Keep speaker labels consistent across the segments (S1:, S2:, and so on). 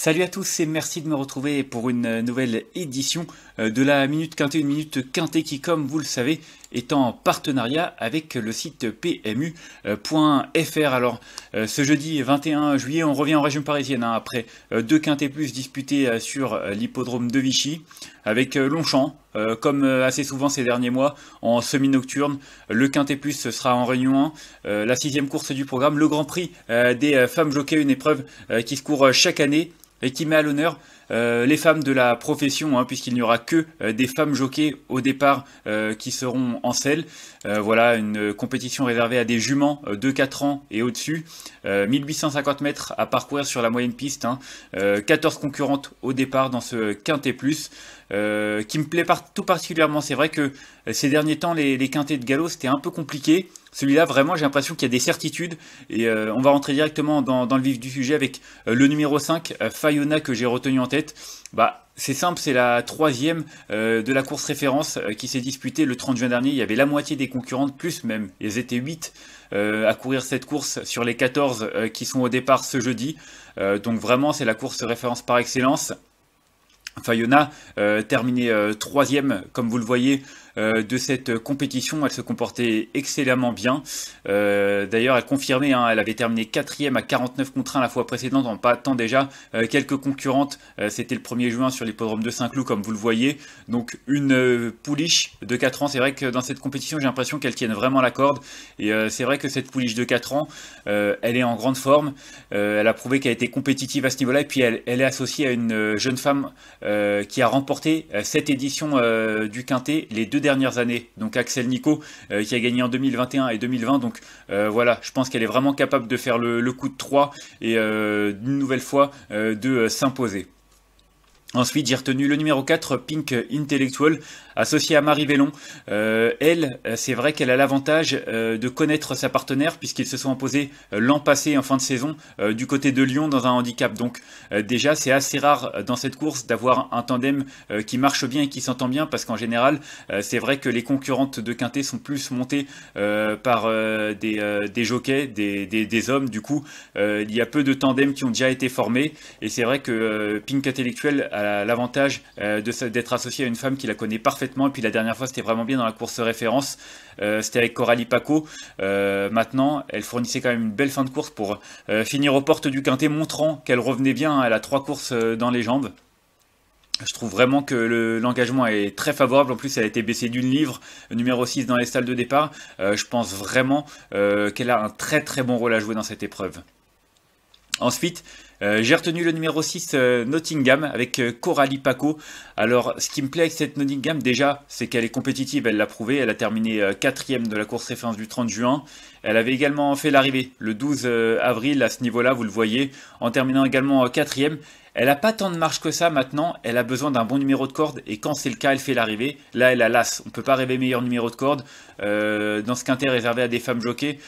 S1: Salut à tous et merci de me retrouver pour une nouvelle édition euh, de la Minute Quintée, une Minute Quintée qui, comme vous le savez, est en partenariat avec le site pmu.fr. Euh, Alors euh, ce jeudi 21 juillet, on revient en région parisienne hein, après euh, deux quintés plus disputés sur l'hippodrome de Vichy avec Longchamp. comme assez souvent ces derniers mois, en semi-nocturne. Le quinté Plus sera en Réunion 1. la sixième course du programme, le Grand Prix des femmes jockeys, une épreuve qui se court chaque année et qui met à l'honneur euh, les femmes de la profession, hein, puisqu'il n'y aura que euh, des femmes jockeys au départ euh, qui seront en selle. voilà, une compétition réservée à des juments de 4 ans et au-dessus. 1850 mètres à parcourir sur la moyenne piste. 14 hein. concurrentes au départ dans ce quintet plus. qui me plaît tout particulièrement. C'est vrai que ces derniers temps, les, les quintets de galop, c'était un peu compliqué. Celui-là, vraiment, j'ai l'impression qu'il y a des certitudes. Et euh, on va rentrer directement dans, le vif du sujet avec euh, le numéro 5, euh, Fayona, que j'ai retenu en tête. Bah, c'est simple, c'est la troisième de la course référence qui s'est disputée le 30 juin dernier. Il y avait la moitié des concurrentes, plus même, ils étaient 8 à courir cette course sur les 14 qui sont au départ ce jeudi. donc vraiment, c'est la course référence par excellence. Fayona, terminée troisième, comme vous le voyez, euh, de cette compétition. Elle se comportait excellemment bien. Euh, d'ailleurs, elle confirmait, hein, elle avait terminé 4 quatrième à 49 contre 1 la fois précédente en tant déjà euh, quelques concurrentes. C'était le 1er juin sur l'hippodrome de Saint-Cloud, comme vous le voyez. Donc une pouliche de 4 ans. C'est vrai que dans cette compétition, j'ai l'impression qu'elle tienne vraiment la corde. Et c'est vrai que cette pouliche de 4 ans, elle est en grande forme. elle a prouvé qu'elle était compétitive à ce niveau-là. Et puis elle, elle, est associée à une jeune femme qui a remporté cette édition du Quintet les deux dernières années. Donc Axel Nico euh, qui a gagné en 2021 et 2020. Donc euh, voilà, je pense qu'elle est vraiment capable de faire le, coup de 3 et d'une euh, nouvelle fois de s'imposer. Ensuite, j'ai retenu le numéro 4, Pink Intellectual, associé à Marie Vellon. Euh, elle, euh, c'est vrai qu'elle a l'avantage euh, de connaître sa partenaire puisqu'ils se sont imposés l'an passé en fin de saison du côté de Lyon dans un handicap. Donc déjà, c'est assez rare dans cette course d'avoir un tandem qui marche bien et qui s'entend bien parce qu'en général, c'est vrai que les concurrentes de Quintet sont plus montées par des, des, jockeys, des, des, des, hommes. Du coup, il y a peu de tandems qui ont déjà été formés et c'est vrai que Pink Intellectual a l'avantage euh, d'être associée à une femme qui la connaît parfaitement. Et puis la dernière fois, c'était vraiment bien dans la course référence. Euh, c'était avec Coralie Paco. Euh, maintenant, elle fournissait quand même une belle fin de course pour finir aux portes du quintet, montrant qu'elle revenait bien. Elle a trois courses dans les jambes. Je trouve vraiment que l'engagement est très favorable. En plus, elle a été baissée d'une livre, numéro 6 dans les salles de départ. je pense vraiment qu'elle a un très très bon rôle à jouer dans cette épreuve. Ensuite, euh, j'ai retenu le numéro 6 euh, Nottingham avec euh, Coralie Paco. Alors, ce qui me plaît avec cette Nottingham, déjà, c'est qu'elle est compétitive, elle l'a prouvé. Elle a terminé quatrième de la course référence du 30 juin. Elle avait également fait l'arrivée le 12 avril à ce niveau-là, vous le voyez, en terminant également quatrième. Elle n'a pas tant de marche que ça maintenant, elle a besoin d'un bon numéro de corde et quand c'est le cas, elle fait l'arrivée. Là, elle a l'as, on ne peut pas rêver meilleur numéro de corde. dans ce quintet réservé à des femmes jockeys,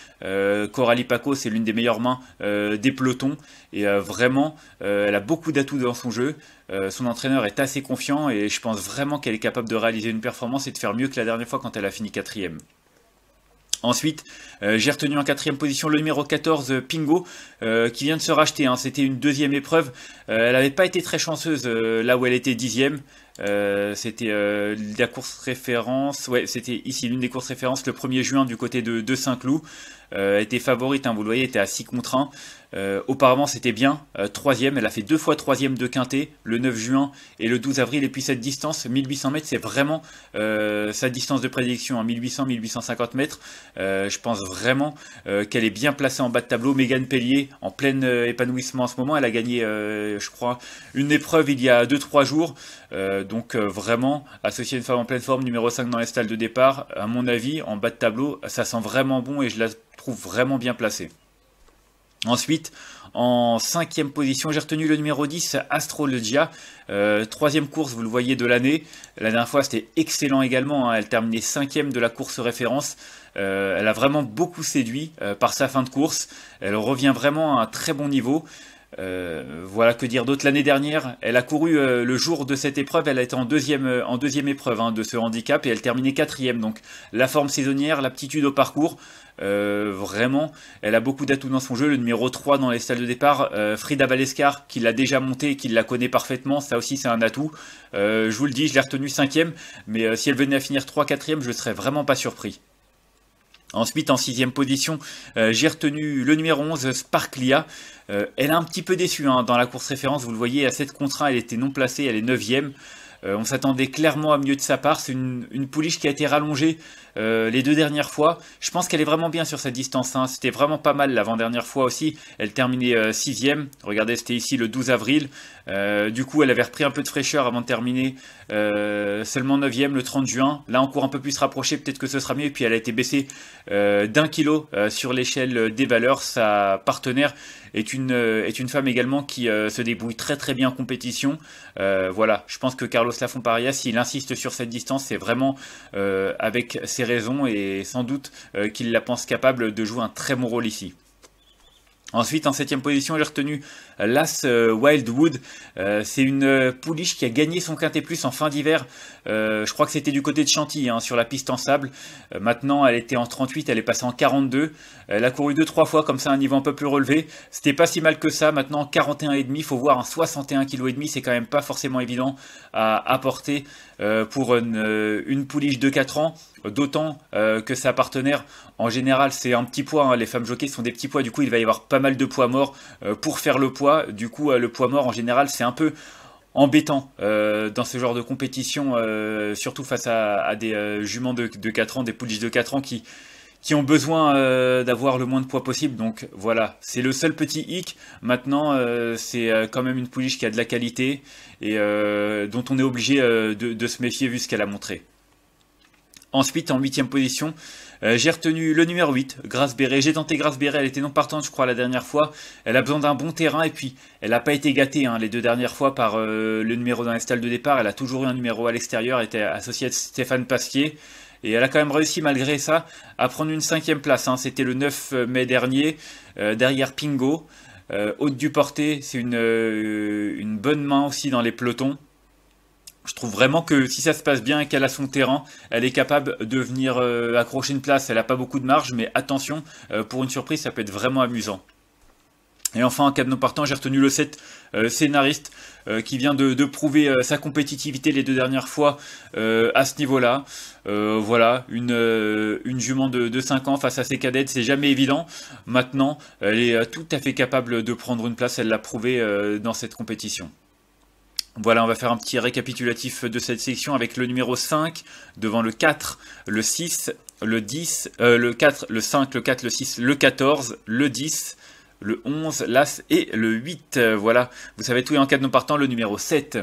S1: Coralie Paco, c'est l'une des meilleures mains des pelotons et vraiment vraiment, euh, elle a beaucoup d'atouts dans son jeu. Euh, son entraîneur est assez confiant et je pense vraiment qu'elle est capable de réaliser une performance et de faire mieux que la dernière fois quand elle a fini quatrième. Ensuite, euh, j'ai retenu en quatrième position le numéro 14 Pingo qui vient de se racheter. Hein. C'était une deuxième épreuve. elle n'avait pas été très chanceuse là où elle était dixième. c'était la course référence. Ouais, c'était ici l'une des courses références le 1er juin du côté de, Saint-Cloud. était favorite, hein, vous le voyez, était à 6 contre 1. Euh, auparavant, c'était bien, euh, troisième. Elle a fait deux fois troisième de quintet, le 9 juin et le 12 avril. Et puis cette distance, 1800 mètres, c'est vraiment euh, sa distance de prédiction en 1800-1850 mètres. je pense vraiment qu'elle est bien placée en bas de tableau. Mégane Pellier, en plein épanouissement en ce moment, elle a gagné, je crois, une épreuve il y a 2-3 jours. donc vraiment, associer une femme en pleine forme, numéro 5 dans les stalles de départ, à mon avis, en bas de tableau, ça sent vraiment bon et je la trouve vraiment bien placée. Ensuite, en cinquième position, j'ai retenu le numéro 10, Astrologia. Euh, troisième course, vous le voyez, de l'année. La dernière fois, c'était excellent également. Hein. Elle terminait cinquième de la course référence. Euh, elle a vraiment beaucoup séduit euh, par sa fin de course. Elle revient vraiment à un très bon niveau. Euh, voilà que dire d'autre. L'année dernière, elle a couru euh, le jour de cette épreuve. Elle a été en deuxième, euh, en deuxième épreuve hein, de ce handicap et elle terminait quatrième. Donc la forme saisonnière, l'aptitude au parcours, vraiment, elle a beaucoup d'atouts dans son jeu. Le numéro 3 dans les salles de départ, Frida Valescar, qui l'a déjà monté et qui la connaît parfaitement, ça aussi c'est un atout. je vous le dis, je l'ai retenu cinquième, mais si elle venait à finir 3 4 je serais vraiment pas surpris. Ensuite, en sixième position, euh, j'ai retenu le numéro 11, Sparklia. Euh, elle a un petit peu déçue hein, dans la course référence, vous le voyez, à 7 contre elle était non placée, elle est 9 euh, on s'attendait clairement à mieux de sa part. C'est une pouliche qui a été rallongée euh, les deux dernières fois. Je pense qu'elle est vraiment bien sur cette distance. Hein. C'était vraiment pas mal l'avant-dernière fois aussi. Elle terminait 6 euh, sixième. Regardez, c'était ici le 12 avril. Euh, du coup, elle avait repris un peu de fraîcheur avant de terminer seulement 9e le 30 juin. Là, encore un peu plus rapproché, peut-être que ce sera mieux. Et puis, elle a été baissée d'un kilo sur l'échelle des valeurs. Sa partenaire est une, est une femme également qui se débrouille très très bien en compétition. voilà, je pense que Carlos Lafonparia, s'il insiste sur cette distance, c'est vraiment avec ses raison raisons et sans doute euh, qu'il la pense capable de jouer un très bon rôle ici. Ensuite, en septième position, j'ai retenu euh, l'As euh, Wildwood. Euh, c'est une pouliche qui a gagné son quintet plus en fin d'hiver. je crois que c'était du côté de Chantilly, hein, sur la piste en sable. maintenant, elle était en 38, elle est passée en 42. Elle a couru deux trois fois comme ça, un niveau un peu plus relevé. C'était pas si mal que ça. Maintenant, 41,5, et demi, faut voir hein, un 61 kg et demi, c'est quand même pas forcément évident à apporter pour une, pouliche de 4 ans. D'autant que sa partenaire, en général, c'est un petit poids. Hein. Les femmes jockeys sont des petits poids. Du coup, il va y avoir pas mal de poids mort euh, pour faire le poids. Du coup, euh, le poids mort en général, c'est un peu embêtant euh, dans ce genre de compétition, surtout face à, des juments de, 4 ans, des pouliches de 4 ans qui, qui ont besoin d'avoir le moins de poids possible. Donc voilà, c'est le seul petit hic. Maintenant, c'est quand même une pouliche qui a de la qualité et dont on est obligé de, de se méfier vu ce qu'elle a montré. Ensuite, en huitième position, euh, j'ai retenu le numéro 8, Grace beret J'ai tenté Grace beret elle était non partante, je crois, la dernière fois. Elle a besoin d'un bon terrain et puis elle n'a pas été gâtée hein, les deux dernières fois par euh, le numéro dans les stalles de départ. Elle a toujours eu un numéro à l'extérieur, était associée à Stéphane Pasquier. Et elle a quand même réussi, malgré ça, à prendre une cinquième place. Hein. C'était le 9 euh, mai dernier, derrière Pingo. haute du porté, c'est une, une bonne main aussi dans les pelotons je trouve vraiment que si ça se passe bien et qu'elle a son terrain, elle est capable de venir euh, accrocher une place. Elle n'a pas beaucoup de marge, mais attention, euh, pour une surprise, ça peut être vraiment amusant. Et enfin, en cas de non partant, j'ai retenu le 7 euh, scénariste qui vient de, prouver sa compétitivité les deux dernières fois à ce niveau-là. voilà, une, jument de, de, 5 ans face à ses cadettes, c'est jamais évident. Maintenant, elle est tout à fait capable de prendre une place, elle l'a prouvé dans cette compétition. Voilà, on va faire un petit récapitulatif de cette section avec le numéro 5, devant le 4, le 6, le 10, euh, le 4, le 5, le 4, le 6, le 14, le 10, le 11, l'As et le 8. Voilà, vous savez, tout et en cas de non partant, le numéro 7.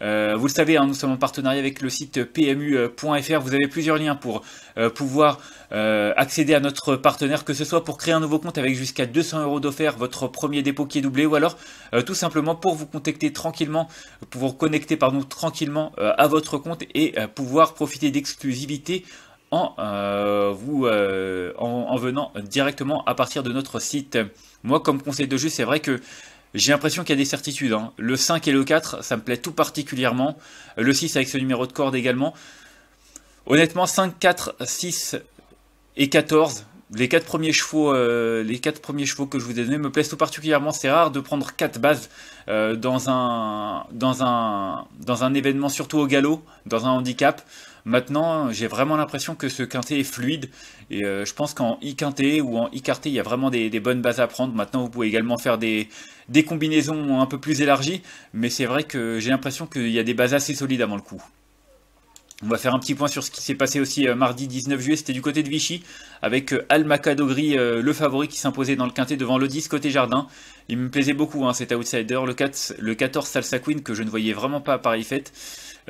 S1: Euh, vous le savez, hein, nous sommes en partenariat avec le site pmu.fr. Euh, vous avez plusieurs liens pour euh, pouvoir accéder à notre partenaire, que ce soit pour créer un nouveau compte avec jusqu'à 200 euros d'offert, votre premier dépôt qui est doublé, ou alors tout simplement pour vous contacter tranquillement, pour vous connecter tranquillement à votre compte et pouvoir profiter d'exclusivité en, en, venant directement à partir de notre site. Moi, comme conseil de jeu, c'est vrai que j'ai l'impression qu'il y a des certitudes. Hein. Le 5 et le 4, ça me plaît tout particulièrement. Le 6 avec ce numéro de corde également. Honnêtement, 5, 4, 6 et 14, les 4 premiers chevaux, euh, les quatre premiers chevaux que je vous ai donnés me plaisent tout particulièrement. C'est rare de prendre 4 bases euh, dans un dans un dans un événement, surtout au galop, dans un handicap. Maintenant, j'ai vraiment l'impression que ce quintet est fluide. Et euh, je pense qu'en i-quintet ou en i-quartet, il y a vraiment des, bonnes bases à prendre. Maintenant, vous pouvez également faire des, combinaisons un peu plus élargies. Mais c'est vrai que j'ai l'impression qu'il y a des bases assez solides avant le coup. On va faire un petit point sur ce qui s'est passé aussi euh, mardi 19 juillet, c'était du côté de Vichy, avec euh, Al euh, le favori qui s'imposait dans le quintet devant 10 côté jardin, il me plaisait beaucoup, hein, cet outsider. Le, 4, le 14, Salsa Queen, que je ne voyais vraiment pas à Paris Fête.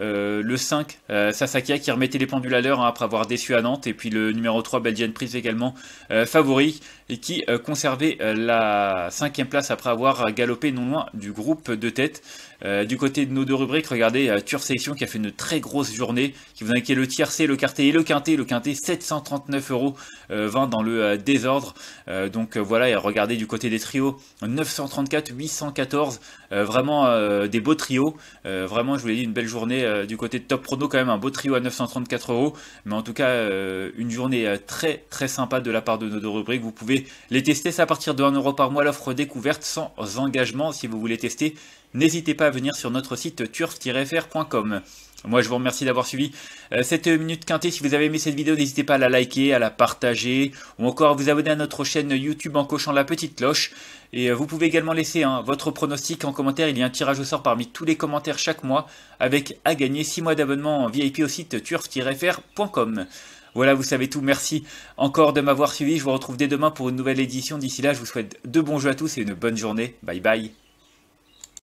S1: Euh, le 5, euh, Sasakia qui remettait les pendules à l'heure hein, après avoir déçu à Nantes. Et puis le numéro 3, Belgian Prince également euh, favori et qui conservait la cinquième place après avoir galopé non loin du groupe de tête. du côté de nos deux rubriques, regardez Tour qui a fait une très grosse journée, qui vous indiquait le tiercé, le quartet et le quintet. Le quintet 739 euros 20 dans le désordre. donc voilà, et regardez du côté des trios, 934, 814. Euh, vraiment euh, des beaux trios. Euh, vraiment, je vous l'ai dit, une belle journée du côté de Top Prono, quand même un beau trio à 934 euros. Mais en tout cas, une journée très très sympa de la part de nos deux rubriques. Vous pouvez les tester, c'est à partir de 1 euro par mois l'offre découverte sans engagement. Si vous voulez tester, n'hésitez pas à venir sur notre site turf-fr.com. Moi, je vous remercie d'avoir suivi euh, cette minute quintée. Si vous avez aimé cette vidéo, n'hésitez pas à la liker, à la partager ou encore vous abonner à notre chaîne YouTube en cochant la petite cloche. Et euh, vous pouvez également laisser hein, votre pronostic en commentaire. Il y a un tirage au sort parmi tous les commentaires chaque mois avec à gagner 6 mois d'abonnement en VIP au site turf-fr.com. Voilà, vous savez tout. Merci encore de m'avoir suivi. Je vous retrouve dès demain pour une nouvelle édition. D'ici là, je vous souhaite de bons jeux à tous et une bonne journée. Bye bye.